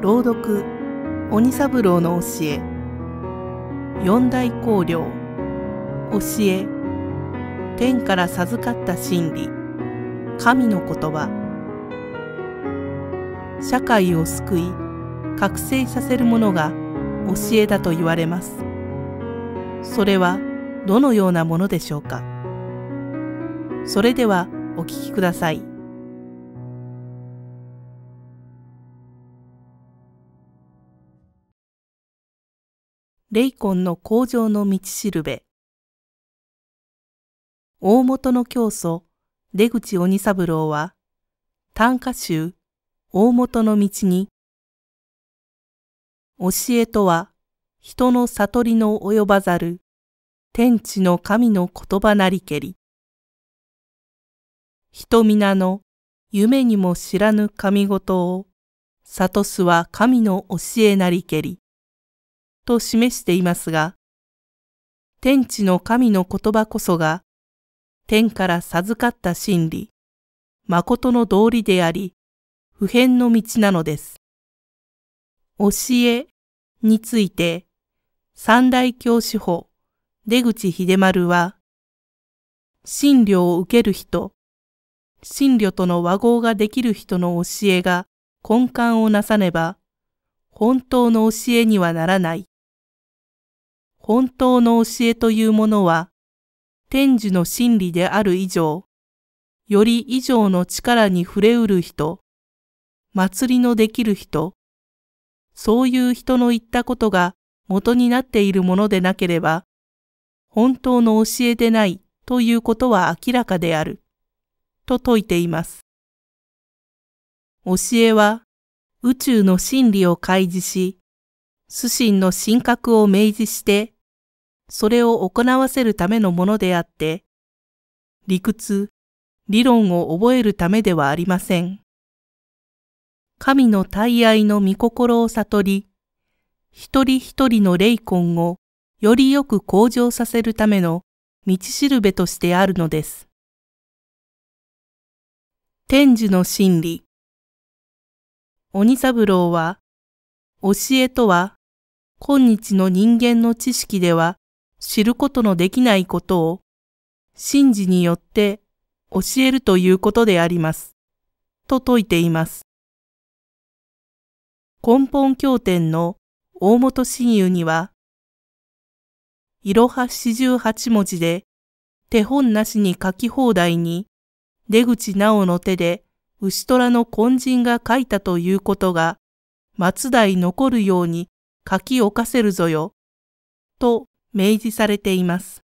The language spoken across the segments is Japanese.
朗読鬼三郎の教え四大綱領教え天から授かった真理神の言葉社会を救い覚醒させるものが教えだと言われますそれはどのようなものでしょうかそれではお聞きくださいレイコンの向上の道しるべ大元の教祖出口鬼三郎は短歌集大元の道に教えとは人の悟りの及ばざる天地の神の言葉なりけり人皆の夢にも知らぬ神事を悟すは神の教えなりけりと示していますが、天地の神の言葉こそが、天から授かった真理、誠の道理であり、普遍の道なのです。教えについて、三大教師法、出口秀丸は、診療を受ける人、診療との和合ができる人の教えが根幹をなさねば、本当の教えにはならない、本当の教えというものは、天寿の真理である以上、より以上の力に触れうる人、祭りのできる人、そういう人の言ったことが元になっているものでなければ、本当の教えでないということは明らかである、と説いています。教えは宇宙の真理を開示し、主神の神格を明示してそれを行わせるためのものであって、理屈、理論を覚えるためではありません。神の大愛の御心を悟り、一人一人の霊魂をよりよく向上させるための道しるべとしてあるのです。天寿の真理鬼三郎は、教えとは、今日の人間の知識では知ることのできないことを真事によって教えるということであります。と説いています。根本経典の大本親友には、いろは四十八文字で手本なしに書き放題に出口直の手で牛虎の根人が書いたということが松代残るように書き置かせるぞよ、と明示されています。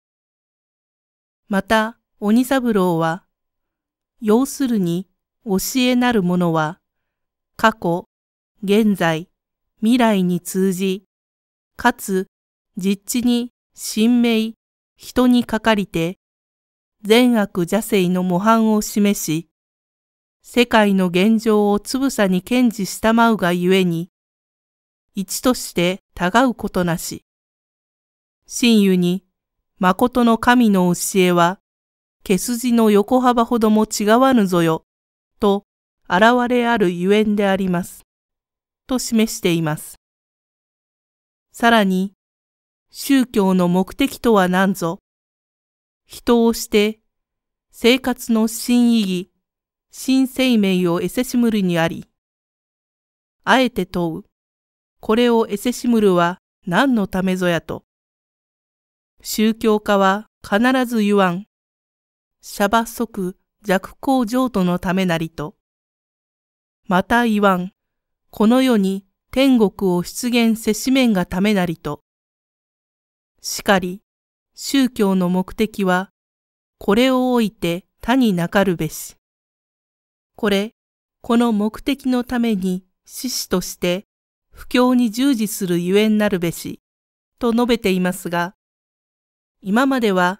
また、鬼三郎は、要するに教えなるものは、過去、現在、未来に通じ、かつ実地に神明、人にかかりて、善悪邪性の模範を示し、世界の現状をつぶさに堅持したまうがゆえに、一としてたがうことなし。真由に、誠の神の教えは、毛筋の横幅ほども違わぬぞよ、と、現れあるゆえんであります。と示しています。さらに、宗教の目的とは何ぞ、人をして、生活の真意義、真生命をエセシムルにあり、あえて問う、これをエセシムルは何のためぞやと、宗教家は必ず言わん。シャバ即弱工譲渡のためなりと。また言わん。この世に天国を出現せしめんがためなりと。しかり、宗教の目的は、これをおいて他になかるべし。これ、この目的のために獅子として不況に従事するゆえになるべし、と述べていますが、今までは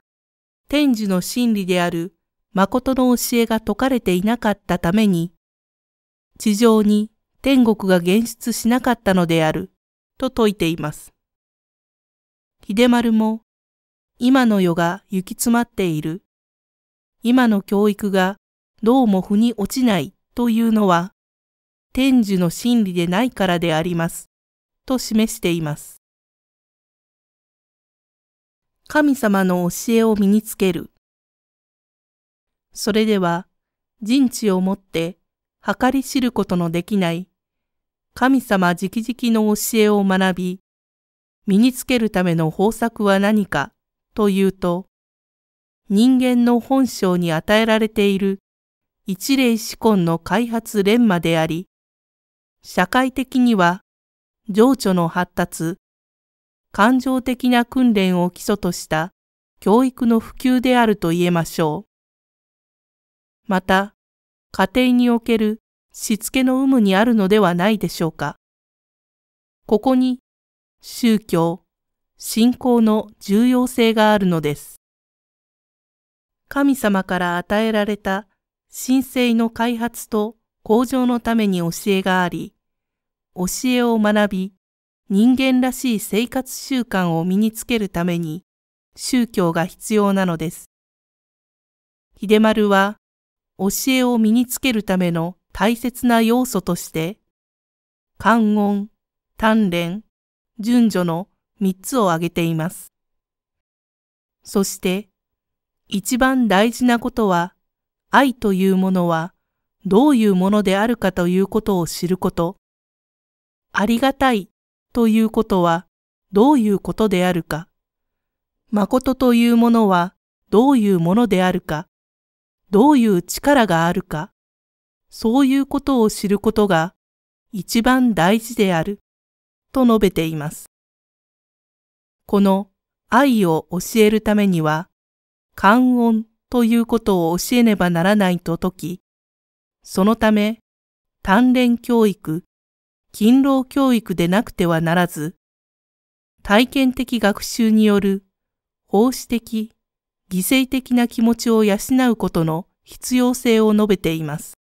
天寿の真理である誠の教えが説かれていなかったために、地上に天国が現出しなかったのである、と説いています。秀丸も、今の世が行き詰まっている、今の教育がどうも腑に落ちないというのは、天寿の真理でないからであります、と示しています。神様の教えを身につける。それでは、人知をもって計り知ることのできない神様直々の教えを学び、身につけるための方策は何かというと、人間の本性に与えられている一例思根の開発連磨であり、社会的には情緒の発達、感情的な訓練を基礎とした教育の普及であると言えましょう。また、家庭におけるしつけの有無にあるのではないでしょうか。ここに宗教、信仰の重要性があるのです。神様から与えられた神聖の開発と向上のために教えがあり、教えを学び、人間らしい生活習慣を身につけるために宗教が必要なのです。秀丸は教えを身につけるための大切な要素として、観音、鍛錬、順序の三つを挙げています。そして、一番大事なことは、愛というものはどういうものであるかということを知ること、ありがたいということはどういうことであるか、誠というものはどういうものであるか、どういう力があるか、そういうことを知ることが一番大事である、と述べています。この愛を教えるためには、観音ということを教えねばならないと説き、そのため、鍛錬教育勤労教育でなくてはならず、体験的学習による奉仕的、犠牲的な気持ちを養うことの必要性を述べています。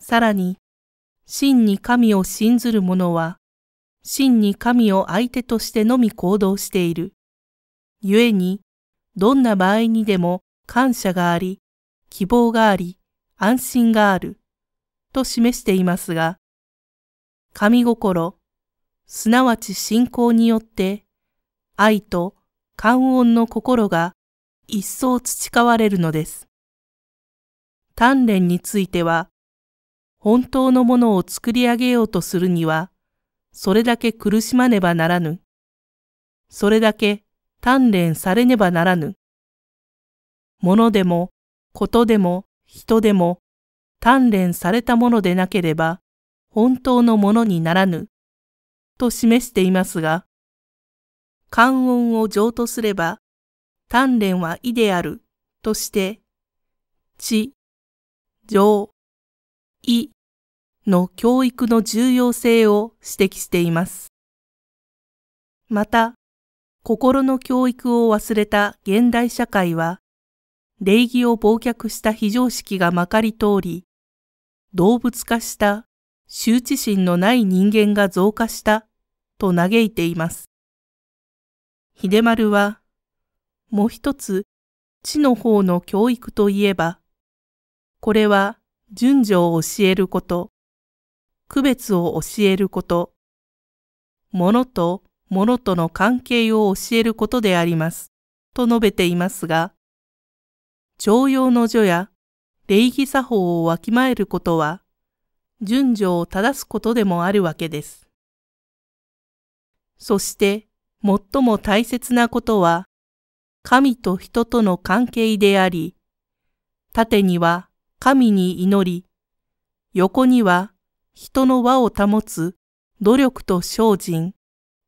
さらに、真に神を信ずる者は、真に神を相手としてのみ行動している。故に、どんな場合にでも感謝があり、希望があり、安心がある、と示していますが、神心、すなわち信仰によって、愛と感恩の心が一層培われるのです。鍛錬については、本当のものを作り上げようとするには、それだけ苦しまねばならぬ。それだけ鍛錬されねばならぬ。物でも、ことでも、人でも、鍛錬されたものでなければ、本当のものにならぬ、と示していますが、観音を譲渡すれば、鍛錬は意である、として、知、情、意の教育の重要性を指摘しています。また、心の教育を忘れた現代社会は、礼儀を忘却した非常識がまかり通り、動物化した羞恥心のない人間が増加したと嘆いています。秀丸は、もう一つ、地の方の教育といえば、これは順序を教えること、区別を教えること、物と物との関係を教えることであります、と述べていますが、徴用の女や礼儀作法をわきまえることは、順序を正すことでもあるわけです。そして最も大切なことは、神と人との関係であり、縦には神に祈り、横には人の輪を保つ努力と精進、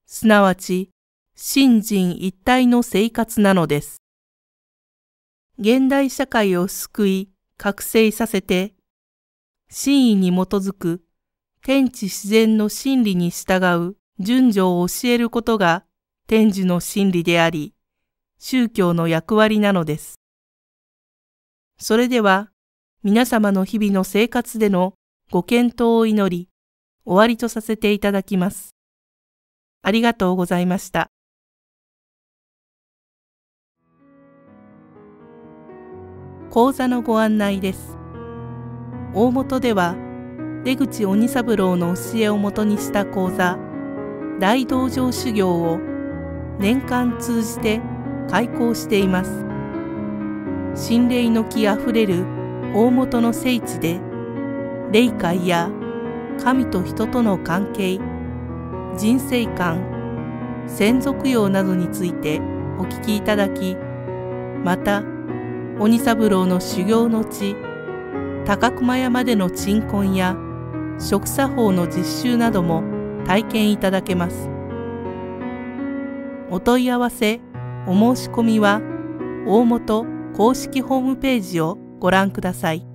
すなわち信心一体の生活なのです。現代社会を救い、覚醒させて真意に基づく天地自然の真理に従う順序を教えることが天寿の真理であり、宗教の役割なのです。それでは、皆様の日々の生活でのご検討を祈り、終わりとさせていただきます。ありがとうございました。講座のご案内です。大本では出口鬼三郎の教えをもとにした講座大道場修行を年間通じて開講しています心霊の気あふれる大本の聖地で霊界や神と人との関係人生観先祖養などについてお聞きいただきまた鬼三郎の修行の地高熊山での鎮魂や食作法の実習なども体験いただけます。お問い合わせ、お申し込みは、大元公式ホームページをご覧ください。